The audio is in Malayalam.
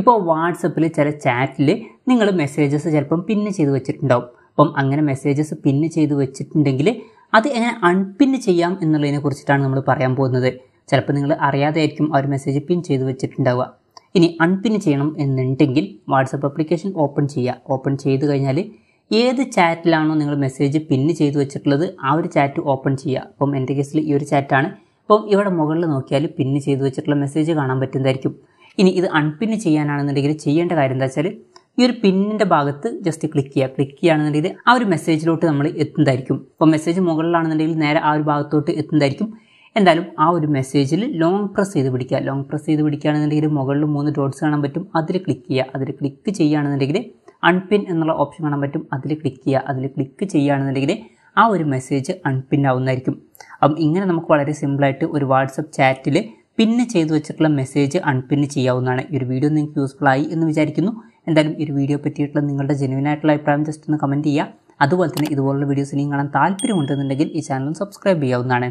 ഇപ്പോൾ വാട്സപ്പിൽ ചില ചാറ്റിൽ നിങ്ങൾ മെസ്സേജസ് ചിലപ്പം പിന്ന് ചെയ്ത് വെച്ചിട്ടുണ്ടാവും അപ്പം അങ്ങനെ മെസ്സേജസ് പിന്ന് ചെയ്ത് വെച്ചിട്ടുണ്ടെങ്കിൽ അത് എങ്ങനെ അൺപിന്ന് ചെയ്യാം എന്നുള്ളതിനെ കുറിച്ചിട്ടാണ് നമ്മൾ പറയാൻ പോകുന്നത് ചിലപ്പോൾ നിങ്ങൾ അറിയാതെയായിരിക്കും ആ ഒരു മെസ്സേജ് പിൻ ചെയ്ത് വെച്ചിട്ടുണ്ടാവുക ഇനി അൺപിൻ ചെയ്യണം എന്നുണ്ടെങ്കിൽ വാട്സപ്പ് ആപ്ലിക്കേഷൻ ഓപ്പൺ ചെയ്യുക ഓപ്പൺ ചെയ്ത് കഴിഞ്ഞാൽ ഏത് ചാറ്റിലാണോ നിങ്ങൾ മെസ്സേജ് പിന്ന് ചെയ്ത് വെച്ചിട്ടുള്ളത് ആ ഒരു ചാറ്റ് ഓപ്പൺ ചെയ്യുക അപ്പം എൻ്റെ കേസിൽ ഈ ഒരു ചാറ്റാണ് അപ്പം ഇവിടെ മുകളിൽ നോക്കിയാൽ പിന്ന് ചെയ്ത് വെച്ചിട്ടുള്ള മെസ്സേജ് കാണാൻ പറ്റുന്നതായിരിക്കും ഇനി ഇത് അൺപിന്ന് ചെയ്യാനാണെന്നുണ്ടെങ്കിൽ ചെയ്യേണ്ട കാര്യം എന്താ വെച്ചാൽ ഈ ഒരു പിന്നിൻ്റെ ഭാഗത്ത് ജസ്റ്റ് ക്ലിക്ക് ചെയ്യുക ക്ലിക്ക് ചെയ്യുകയാണെന്നുണ്ടെങ്കിൽ ആ ഒരു മെസ്സേജിലോട്ട് നമ്മൾ എത്തുന്നതായിരിക്കും അപ്പോൾ മെസ്സേജ് മുകളിലാണെന്നുണ്ടെങ്കിൽ നേരെ ആ ഒരു ഭാഗത്തോട്ട് എത്തുന്നതായിരിക്കും എന്തായാലും ആ ഒരു മെസ്സേജിൽ ലോങ് പ്രസ് ചെയ്ത് പിടിക്കുക ലോങ് പ്രസ് ചെയ്ത് പിടിക്കുകയാണെന്നുണ്ടെങ്കിൽ മുകളിൽ മൂന്ന് ഡോട്ട്സ് കാണാൻ പറ്റും അതിൽ ക്ലിക്ക് ചെയ്യുക അതിൽ ക്ലിക്ക് ചെയ്യുകയാണെന്നുണ്ടെങ്കിൽ അൺപിൻ എന്നുള്ള ഓപ്ഷൻ കാണാൻ പറ്റും അതിൽ ക്ലിക്ക് ചെയ്യുക അതിൽ ക്ലിക്ക് ചെയ്യുകയാണെന്നുണ്ടെങ്കിൽ ആ ഒരു മെസ്സേജ് അൺപിൻ ആവുന്നതായിരിക്കും അപ്പം ഇങ്ങനെ നമുക്ക് വളരെ സിമ്പിളായിട്ട് ഒരു വാട്സപ്പ് ചാറ്റിൽ പിന്നെ ചെയ്തു വെച്ചിട്ടുള്ള മെസ്സേജ് അൺപിന്ന് ചെയ്യാവുന്നതാണ് ഈ ഒരു വീഡിയോ നിങ്ങൾക്ക് യൂസ്ഫുൾ ആയി എന്ന് വിചാരിക്കുന്നു എന്തായാലും ഈ ഒരു വീഡിയോ പറ്റിയിട്ടുള്ള നിങ്ങളുടെ ജെനുവിൻ ആയിട്ടുള്ള അഭിപ്രായം ജസ്റ്റ് ഒന്ന് കമൻറ്റ് ചെയ്യുക അതുപോലെ തന്നെ ഇതുപോലുള്ള വീഡിയോസ് ഇനിയും കാണാൻ താല്പര്യമുണ്ടെന്നുണ്ടെങ്കിൽ ഈ ചാനലും സബ്സ്ക്രൈബ് ചെയ്യാവുന്നതാണ്